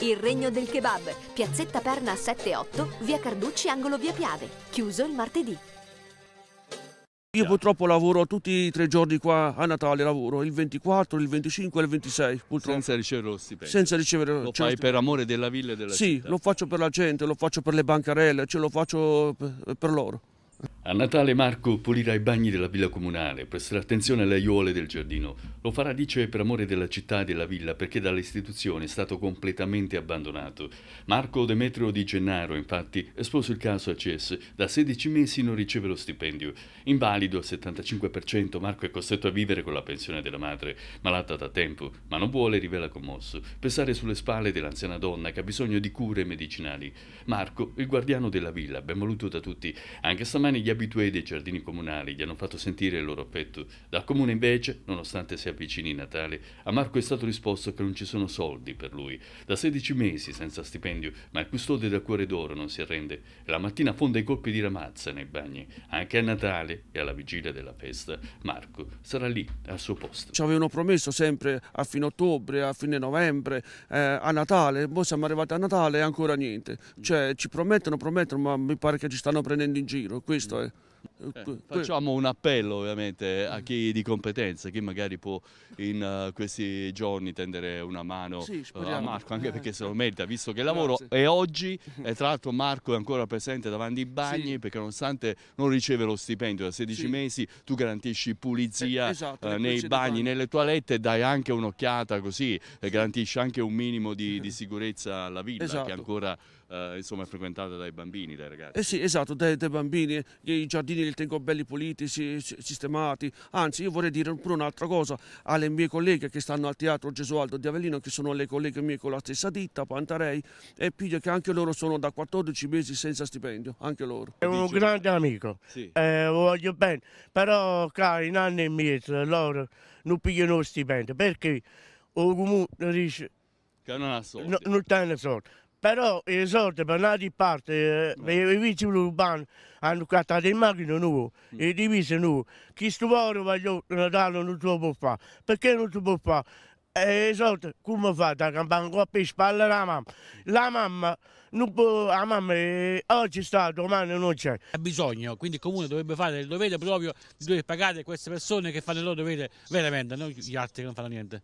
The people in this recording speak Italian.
Il Regno del Kebab, piazzetta Perna 7-8, via Carducci, angolo via Piave. Chiuso il martedì. Io purtroppo lavoro tutti i tre giorni qua a Natale, lavoro il 24, il 25 e il 26 purtroppo. Senza ricevere lo stipendio? Senza ricevere lo Lo fai certo. per amore della villa e della sì, città? Sì, lo faccio per la gente, lo faccio per le bancarelle, ce lo faccio per loro. A Natale Marco pulirà i bagni della villa comunale, presterà attenzione alle aiuole del giardino. Lo farà, dice, per amore della città e della villa, perché dall'istituzione è stato completamente abbandonato. Marco Demetrio Di Gennaro, infatti, espose il caso a CES. Da 16 mesi non riceve lo stipendio. Invalido al 75%, Marco è costretto a vivere con la pensione della madre, malata da tempo, ma non vuole, rivela commosso, pesare sulle spalle dell'anziana donna che ha bisogno di cure medicinali. Marco, il guardiano della villa, ben voluto da tutti, anche stamani gli ha abitué dei giardini comunali gli hanno fatto sentire il loro affetto. Dal comune invece, nonostante sia avvicini Natale, a Marco è stato risposto che non ci sono soldi per lui. Da 16 mesi senza stipendio, ma il custode del cuore d'oro non si arrende. La mattina fonda i colpi di ramazza nei bagni. Anche a Natale e alla vigilia della festa, Marco sarà lì al suo posto. Ci avevano promesso sempre a fine ottobre, a fine novembre, eh, a Natale. Poi boh, siamo arrivati a Natale e ancora niente. Cioè ci promettono, promettono, ma mi pare che ci stanno prendendo in giro. Questo so Eh, ecco, facciamo un appello ovviamente a chi di competenza, chi magari può in uh, questi giorni tendere una mano sì, uh, a Marco, anche eh, perché se lo merita, visto che il lavoro Grazie. è oggi e tra l'altro Marco è ancora presente davanti ai bagni sì. perché nonostante non riceve lo stipendio da 16 sì. mesi, tu garantisci pulizia eh, esatto, uh, nei bagni, nelle toilette dai anche un'occhiata così, e garantisci anche un minimo di, di sicurezza alla villa esatto. che ancora insomma, è frequentata dai bambini, dai ragazzi. Eh sì, esatto, dai, dai bambini, i giardini tengo belli puliti, sistemati. Anzi, io vorrei dire pure un'altra cosa alle mie colleghe che stanno al teatro Gesualdo di Avellino, che sono le colleghe mie con la stessa ditta, Pantarei, e piglio che anche loro sono da 14 mesi senza stipendio, anche loro. È un grande amico, sì. eh, voglio bene, però cari, in anni e mesi loro non pigliano stipendio, perché il comune dice che non ha soldi. No, non hanno soldi, però i esatto, soldi per andare parte, eh, eh, i vici urbani hanno cattato le macchine nuove, le mm. divise nuove. Chi stuoro voglio darlo non lo può fare. Perché non lo può fare? E i esatto, soldi come fate Da campare un coppa in spalla alla mamma? La mamma, non può, la mamma eh, oggi sta, domani non c'è. Ha bisogno, quindi il comune dovrebbe fare il dovere proprio di dover pagare queste persone che fanno il loro dovere veramente, non gli altri che non fanno niente.